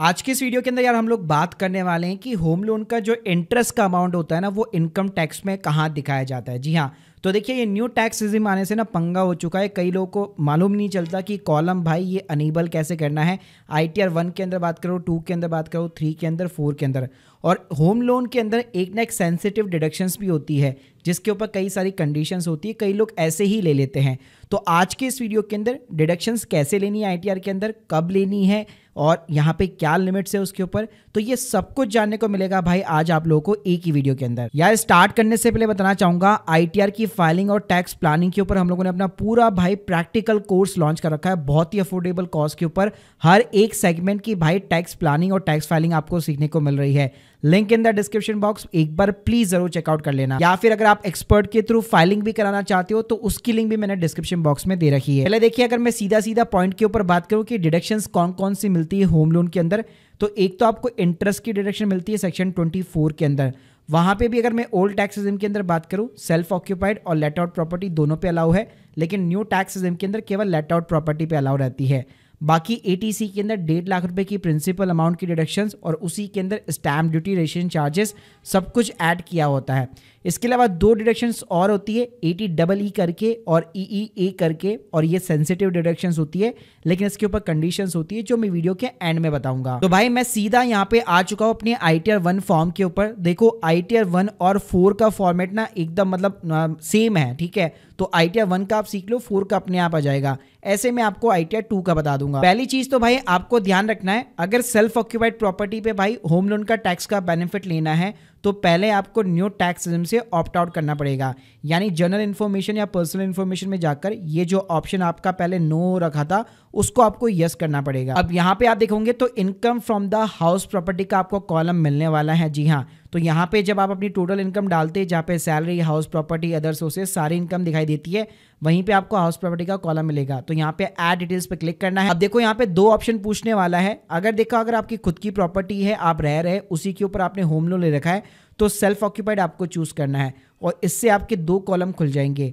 आज के इस वीडियो के अंदर यार हम लोग बात करने वाले हैं कि होम लोन का जो इंटरेस्ट का अमाउंट होता है ना वो इनकम टैक्स में कहाँ दिखाया जाता है जी हाँ तो देखिए ये न्यू टैक्स रिजिम आने से ना पंगा हो चुका है कई लोगों को मालूम नहीं चलता कि कॉलम भाई ये अनेबल कैसे करना है आई टी आर वन के अंदर बात करो टू के अंदर बात करो थ्री के अंदर फोर के अंदर और होम लोन के अंदर एक ना एक सेंसिटिव डिडक्शंस भी होती है जिसके ऊपर कई सारी कंडीशंस होती है कई लोग ऐसे ही ले लेते हैं तो आज के इस वीडियो के अंदर डिडक्शंस कैसे लेनी है आईटीआर के अंदर कब लेनी है और यहाँ पे क्या लिमिट्स है उसके ऊपर तो ये सब कुछ जानने को मिलेगा भाई आज आप लोगों को एक ही वीडियो के अंदर यार स्टार्ट करने से पहले बताना चाहूँगा आई की फाइलिंग और टैक्स प्लानिंग के ऊपर हम लोगों ने अपना पूरा भाई प्रैक्टिकल कोर्स लॉन्च कर रखा है बहुत ही अफोर्डेबल कॉस्ट के ऊपर हर एक सेगमेंट की भाई टैक्स प्लानिंग और टैक्स फाइलिंग आपको सीखने को मिल रही है link in the description box एक बार प्लीज जरूर चेकआउट कर लेना या फिर अगर आप एक्सपर्ट के थ्रू फाइलिंग भी कराना चाहते हो तो उसकी लिंक भी मैंने डिस्क्रिप्शन बॉक्स में दे रखी है पहले देखिए अगर मैं सीधा सीधा पॉइंट के ऊपर बात करूं कि डिडक्शन कौन कौन सी मिलती है होम लोन के अंदर तो एक तो आपको इंटरेस्ट की डिडक्शन मिलती है सेक्शन ट्वेंटी के अंदर वहाँ पे भी अगर मैं ओल्ड टैक्स सिस्टम के अंदर बात करूँ सेल्फ ऑक्यूपाइड और लेट आउट प्रॉपर्टी दोनों पे अलाउ है लेकिन न्यू टैक्स सिस्टम के अंदर केवल लेट आउट प्रॉपर्टी पे अलाउ रहती है बाकी ए के अंदर डेढ़ लाख रुपए की प्रिंसिपल अमाउंट की डिडक्शंस और उसी के अंदर स्टैम्प ड्यूटी रेशन चार्जेस सब कुछ ऐड किया होता है इसके अलावा दो डिडक्शंस और होती है ए टी डबल ई करके और ई ई ए करके और ये सेंसिटिव डिडक्शंस होती है लेकिन इसके ऊपर कंडीशंस होती है जो मैं वीडियो के एंड में बताऊंगा तो भाई मैं सीधा यहाँ पे आ चुका हूँ अपने I T R one form के ऊपर देखो आई टी आर वन और फोर का फॉर्मेट ना एकदम मतलब सेम है ठीक है तो आई टी आर वन का आप सीख लो फोर का अपने आप आ जाएगा ऐसे में आपको आई टी आर टू का बता दूंगा पहली चीज तो भाई आपको ध्यान रखना है अगर सेल्फ ऑक्यूपाइड प्रॉपर्टी पे भाई होम लोन का टैक्स का बेनिफिट लेना है तो पहले आपको न्यू टैक्स सिस्टम से ऑप्ट आउट करना पड़ेगा यानी जनरल इन्फॉर्मेशन या पर्सनल इन्फॉर्मेशन में जाकर ये जो ऑप्शन आपका पहले नो रखा था उसको आपको यस करना पड़ेगा अब यहाँ पे आप देखोगे तो income from the house property का आपको कॉलम मिलने वाला है जी हाँ तो यहाँ पे जब आप अपनी टोटल इनकम डालते हैं जहाँ पे salary house property other sources सारी इनकम दिखाई देती है वहीं पे आपको हाउस प्रॉपर्टी का कॉलम मिलेगा तो यहाँ पे एड डिटेल्स पे क्लिक करना है अब देखो यहाँ पे दो ऑप्शन पूछने वाला है अगर देखो अगर आपकी खुद की प्रॉपर्टी है आप रह रहे उसी के ऊपर आपने होम लोन ले रखा है तो सेल्फ ऑक्यूपाइड आपको चूज करना है और इससे आपके दो कॉलम खुल जाएंगे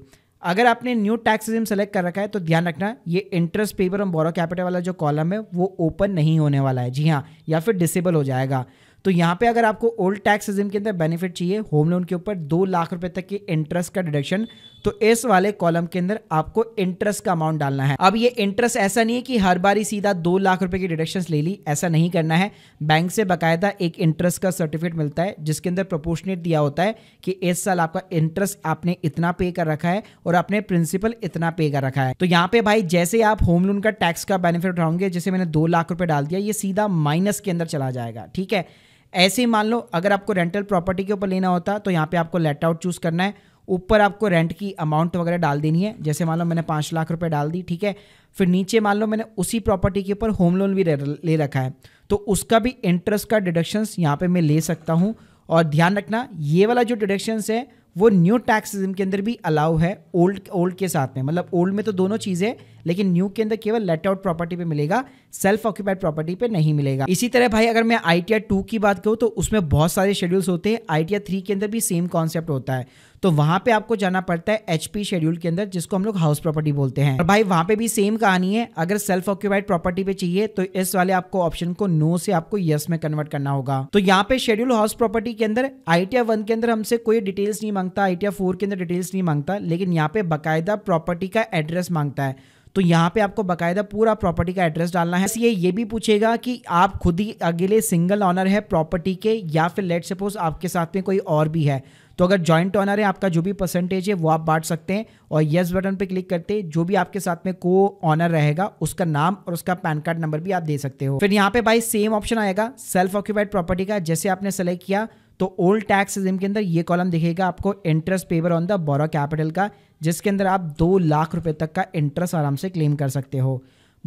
अगर आपने न्यू टैक्स रिजिम सेलेक्ट कर रखा है तो ध्यान रखना ये इंटरेस्ट पेपर और बोरो कैपिटल वाला जो कॉलम है वो ओपन नहीं होने वाला है जी हाँ या फिर डिसेबल हो जाएगा तो यहाँ पे अगर आपको ओल्ड टैक्स सिजम के अंदर बेनिफिट चाहिए होम लोन के ऊपर दो लाख रुपए तक के इंटरेस्ट का डिडक्शन तो इस वाले कॉलम के अंदर आपको इंटरेस्ट का अमाउंट डालना है अब ये इंटरेस्ट ऐसा नहीं है कि हर बार ही सीधा दो लाख रुपए की डिडक्शन ले ली ऐसा नहीं करना है बैंक से बकायदा एक इंटरेस्ट का सर्टिफिकेट मिलता है जिसके अंदर प्रोपोर्शनेट दिया होता है कि इस साल आपका इंटरेस्ट आपने इतना पे कर रखा है और आपने प्रिंसिपल इतना पे कर रखा है तो यहाँ पे भाई जैसे आप होम लोन का टैक्स का बेनिफिट उठाओगे जैसे मैंने दो लाख रुपए डाल दिया ये सीधा माइनस के अंदर चला जाएगा ठीक है ऐसे ही मान लो अगर आपको रेंटल प्रॉपर्टी के ऊपर लेना होता तो यहाँ पे आपको लेट आउट चूज़ करना है ऊपर आपको रेंट की अमाउंट वगैरह डाल देनी है जैसे मान लो मैंने पाँच लाख रुपए डाल दी ठीक है फिर नीचे मान लो मैंने उसी प्रॉपर्टी के ऊपर होम लोन भी ले रखा है तो उसका भी इंटरेस्ट का डिडक्शंस यहाँ पर मैं ले सकता हूँ और ध्यान रखना ये वाला जो डिडक्शंस है वो न्यू टैक्सिज्म के अंदर भी अलाउ है ओल्ड ओल्ड के साथ में मतलब ओल्ड में तो दोनों चीज़ें लेकिन न्यू के अंदर केवल लेट आउट प्रॉपर्टी पे मिलेगा सेल्फ ऑक्यूपाइड प्रॉपर्टी पे नहीं मिलेगा इसी तरह भाई अगर मैं आई टी टू की बात करूँ तो उसमें बहुत सारे शेड्यूल्स होते हैं आई टी थ्री के अंदर भी सेम कॉन्सेप्ट होता है तो वहां पे आपको जाना पड़ता है एचपी शेड्यूल के अंदर जिसको हम लोग हाउस प्रॉपर्टी बोलते हैं और भाई वहां पे भी सेम कहानी है अगर सेल्फ ऑक्यूपाइड प्रॉपर्टी पे चाहिए तो इस वाले आपको ऑप्शन को नो से आपको यस में कन्वर्ट करना होगा तो यहाँ पे शेड्यूल हाउस प्रॉपर्टी के अंदर आईटीआर वन के अंदर हमसे कोई डिटेल्स नहीं मांगता आईटीआर फोर के अंदर डिटेल्स नहीं मांगता लेकिन यहाँ पे बाकायदा प्रॉपर्टी का एड्रेस मांगता है तो यहाँ पे आपको बकायदा पूरा प्रॉपर्टी का एड्रेस डालना है ये ये भी पूछेगा कि आप खुद ही अगले सिंगल ऑनर है प्रॉपर्टी के या फिर लेट सपोज आपके साथ में कोई और भी है तो अगर जॉइंट ऑनर है आपका जो भी परसेंटेज है वो आप बांट सकते हैं और यस बटन पे क्लिक करते हैं जो भी आपके साथ में को ऑनर रहेगा उसका नाम और उसका पैन कार्ड नंबर भी आप दे सकते हो फिर यहाँ पे भाई सेम ऑप्शन आएगा सेल्फ ऑक्यूपाइड प्रॉपर्टी का जैसे आपने सेलेक्ट किया तो ओल्ड टैक्स रिजिम के अंदर ये कॉलम दिखेगा आपको interest payable on the borrow capital का जिसके अंदर आप दो लाख रुपए तक का इंटरेस्ट आराम से क्लेम कर सकते हो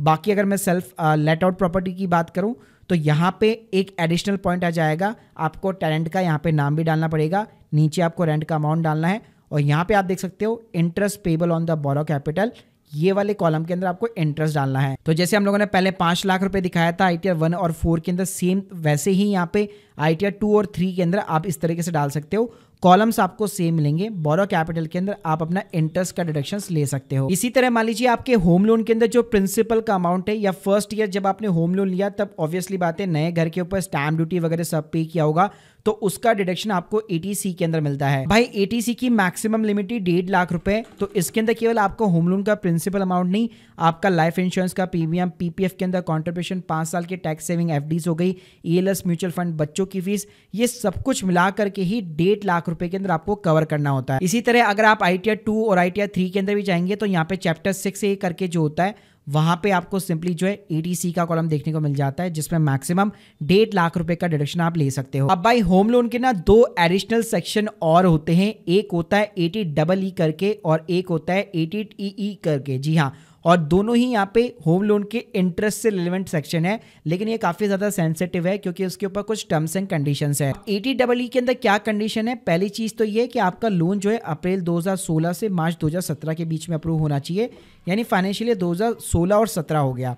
बाकी अगर मैं सेल्फ लेट आउट प्रॉपर्टी की बात करूं तो यहाँ पे एक एडिशनल पॉइंट आ जाएगा आपको टेनेंट का यहाँ पे नाम भी डालना पड़ेगा नीचे आपको रेंट का अमाउंट डालना है और यहाँ पे आप देख सकते हो interest payable on the borrow capital ये वाले कॉलम के अंदर आपको इंटरेस्ट डालना है तो जैसे हम लोगों ने पहले पांच लाख रुपए दिखाया था आईटीआर वन और फोर के अंदर सेम वैसे ही यहाँ पे आईटीआर टू और थ्री के अंदर आप इस तरीके से डाल सकते हो कॉलम्स आपको सेम मिलेंगे बोरो कैपिटल के अंदर आप अपना इंटरेस्ट का डिडक्शन ले सकते हो इसी तरह मान लीजिए आपके होम लोन के अंदर जो प्रिंसिपल का अमाउंट है या फर्स्ट ईयर जब आपने होम लोन लिया तब ऑब्वियसली बात है नए घर के ऊपर स्टैम्प ड्यूटी वगैरह सब पे किया होगा तो उसका डिडक्शन आपको एटीसी के अंदर मिलता है भाई एटीसी की मैक्सिमम लिमिट ही डेढ़ लाख रुपए तो इसके अंदर केवल आपको होम लोन का प्रिंसिपल अमाउंट नहीं आपका लाइफ इंश्योरेंस का प्रीमियम पीपीएफ के अंदर कॉन्ट्रीब्यूशन पांच साल के टैक्स सेविंग एफ हो गई ई म्यूचुअल फंड बच्चों की फीस ये सब कुछ मिला करके ही डेढ़ लाख रुपए के अंदर आपको कवर करना होता है इसी तरह अगर आप आई टी टू और आई टी थ्री के अंदर भी जाएंगे तो यहाँ पे चैप्टर सिक्स ए करके जो होता है वहां पे आपको सिंपली जो है एटीसी का कॉलम देखने को मिल जाता है जिसमें मैक्सिमम डेढ़ लाख रुपए का डिडक्शन आप ले सकते हो अब भाई होम लोन के ना दो एडिशनल सेक्शन और होते हैं एक होता है एटी डबल ई करके और एक होता है एटी ई e e करके जी हाँ और दोनों ही यहाँ पे होम लोन के इंटरेस्ट से रिलेवेंट सेक्शन है लेकिन ये काफ़ी ज़्यादा सेंसिटिव है क्योंकि उसके ऊपर कुछ टर्म्स एंड कंडीशन है एटी डबल ई के अंदर क्या कंडीशन है पहली चीज़ तो ये कि आपका लोन जो है अप्रैल 2016 से मार्च 2017 के बीच में अप्रूव होना चाहिए यानी फाइनेंशियल दो और सत्रह हो गया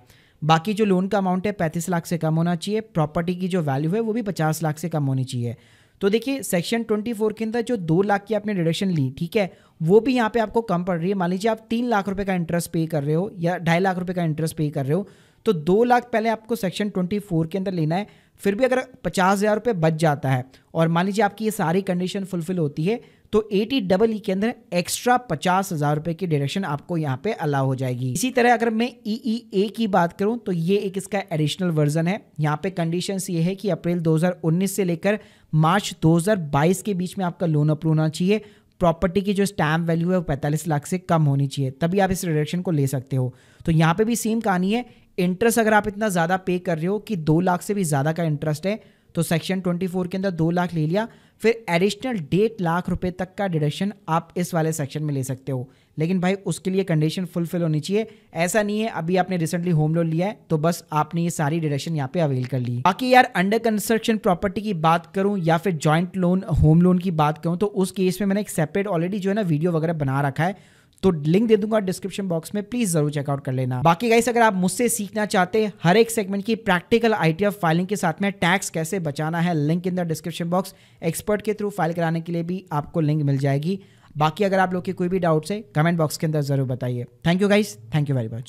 बाकी जो लोन का अमाउंट है पैंतीस लाख से कम होना चाहिए प्रॉपर्टी की जो वैल्यू है वो भी पचास लाख से कम होनी चाहिए तो देखिए सेक्शन 24 के अंदर जो दो लाख की आपने डिडक्शन ली ठीक है वो भी यहाँ पे आपको कम पड़ रही है मान लीजिए आप तीन लाख रुपए का इंटरेस्ट पे कर रहे हो या ढाई लाख रुपए का इंटरेस्ट पे कर रहे हो तो दो लाख पहले आपको सेक्शन 24 के अंदर लेना है फिर भी अगर पचास हज़ार रुपये बच जाता है और मान लीजिए आपकी ये सारी कंडीशन फुलफिल होती है तो टी डबल ई के अंदर एक्स्ट्रा पचास हज़ार रुपए की डिडक्शन आपको यहाँ पे अलाउ हो जाएगी इसी तरह अगर मैं ई ई ए की बात करूँ तो ये एक इसका एडिशनल वर्जन है यहाँ पे कंडीशन ये है कि अप्रैल 2019 से लेकर मार्च 2022 के बीच में आपका लोन अप्रूव होना चाहिए प्रॉपर्टी की जो स्टैम्प वैल्यू है वो पैंतालीस लाख से कम होनी चाहिए तभी आप इस डिडक्शन को ले सकते हो तो यहाँ पे भी सेम कहानी है इंटरेस्ट अगर आप इतना ज़्यादा पे कर रहे हो कि दो लाख से भी ज़्यादा का इंटरेस्ट है तो सेक्शन 24 के अंदर दो लाख ले लिया फिर एडिशनल डेढ़ लाख रुपए तक का डिडक्शन आप इस वाले सेक्शन में ले सकते हो लेकिन भाई उसके लिए कंडीशन फुलफिल होनी चाहिए ऐसा नहीं है अभी आपने रिसेंटली होम लोन लिया है तो बस आपने ये सारी डिडक्शन यहाँ पे अवेल कर ली बाकी यार अंडर कंस्ट्रक्शन प्रॉपर्टी की बात करूँ या फिर ज्वाइंट लोन होम लोन की बात करूँ तो उस केस में मैंने एक सेपरेट ऑलरेडी जो है ना वीडियो वगैरह बना रखा है तो लिंक दे दूंगा डिस्क्रिप्शन बॉक्स में प्लीज जरूर चेकआउट कर लेना बाकी गाइस अगर आप मुझसे सीखना चाहते हैं हर एक सेगमेंट की प्रैक्टिकल आईटीएफ फाइलिंग के साथ में टैक्स कैसे बचाना है link in the description box expert के थ्रू फाइल कराने के लिए भी आपको लिंक मिल जाएगी बाकी अगर आप लोग के कोई भी डाउट्स है कमेंट बॉक्स के अंदर जरूर बताइए thank you guys thank you very much